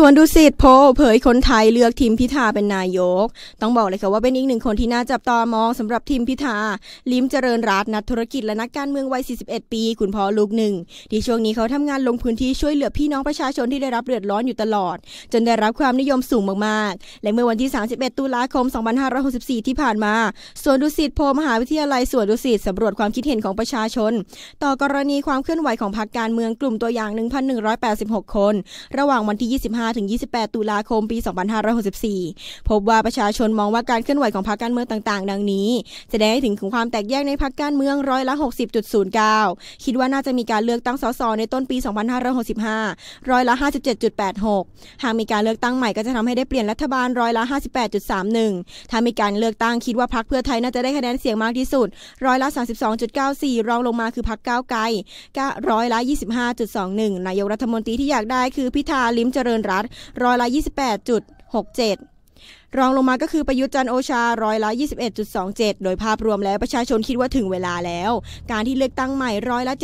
ส่วนดุสิตโพเผยคนไทยเลือกทีมพิธาเป็นนายก ต้องบอกเลยค่ะว่าเป็นอีกหนึ่งคนที่น่าจับตามองสำหรับทีมพิธา ลิ้มเจริญรัตน์นักธุรกิจและนักการเมืองวัย41 ปี คุณพ่อลูกหนึ่ง ที่ช่วงนี้เขาทำงานลงพื้นที่ช่วยเหลือพี่น้องประชาชนที่ได้รับเดือดร้อนอยู่ตลอด จนได้รับความนิยมสูงมากๆ และเมื่อวันที่31ตุลาคม 2564ที่ผ่านมา สวนดุสิตโพมหาวิทยาลัยสวนดุสิตสำรวจความคิดเห็นของประชาชนต่อกรณีความเคลื่อนไหวของพรรคการเมืองกลุ่มตัวอย่าง1,186คน ระหว่างวันที่25ถึง 28 ตุลาคม ปี 2564 พบว่าประชาชนมองว่าการเคลื่อนไหว ของพรรคการเมืองต่าง ๆ ดังนี้ แสดงให้ถึงถึงความแตกแยกในพรรคการเมือง ร้อยละ60.09 คิดว่าน่าจะมีการเลือกตั้งสสในต้นปี 2565 ร้อยละ 57.86 หากมีการเลือกตั้งใหม่ก็จะทำให้ได้เปลี่ยนรัฐบาลร้อยละ58.31 ถ้ามีการเลือกตั้งคิดว่าพรรคเพื่อไทยน่าจะได้คะแนนเสียงมากที่สุดร้อยละ32.94รองลงมาคือพรรคก้าวไกลร้อยละ 25.21นายกรัฐมนตรีที่อยากได้คือพิธาลิมเจริญรัทร้อยละ28.67รองลงมาก็คือประยุทธ์จันโอชาร้อยละ 21.27 โดยภาพรวมแล้ว ประชาชนคิดว่าถึงเวลาแล้ว การที่เลือกตั้งใหม่ร้อยละ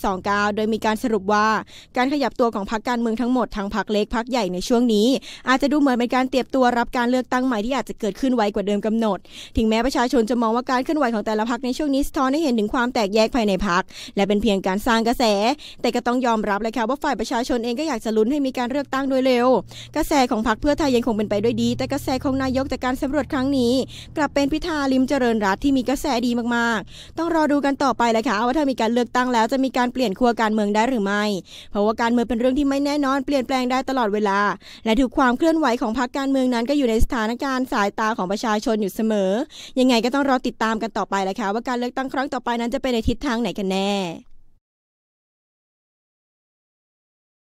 70.29 โดยมีการสรุปว่าการขยับตัวของพรรคการเมืองทั้งหมด ทั้งพรรคเล็กพรรคใหญ่ในช่วงนี้ อาจจะดูเหมือนเป็นการเตรียมตัวรับการเลือกตั้งใหม่ที่อาจจะเกิดขึ้นไวกว่าเดิมกำหนด ถึงแม้ประชาชนจะมองว่าการเคลื่อนไหวของแต่ละพรรคในช่วงนี้สะท้อนให้เห็นถึงความแตกแยกภายในพรรคและเป็นเพียงการสร้างกระแส แต่ก็ต้องยอมรับเลยค่ะว่าฝ่ายประชาชนเองก็อยากจะลุ้นให้มีการเลือกตั้งโดยเร็ว กระแสของพรรคเพื่อไทยยังคงเป็นไปด้วยดี แต่กระแสของของนายกจากการสำรวจครั้งนี้ กลับเป็นพิธาลิมเจริญรัฐที่มีกระแสดีมากๆ ต้องรอดูกันต่อไปเลยค่ะว่าถ้ามีการเลือกตั้งแล้วจะมีการเปลี่ยนขั้วการเมืองได้หรือไม่ เพราะว่าการเมืองเป็นเรื่องที่ไม่แน่นอน เปลี่ยนแปลงได้ตลอดเวลา และถูกความเคลื่อนไหวของพรรคการเมืองนั้นก็อยู่ในสถานการณ์สายตาของประชาชนอยู่เสมอยังไงก็ต้องรอติดตามกันต่อไปเลยค่ะว่าการเลือกตั้งครั้งต่อไปนั้นจะเป็นในทิศทางไหนกันแน่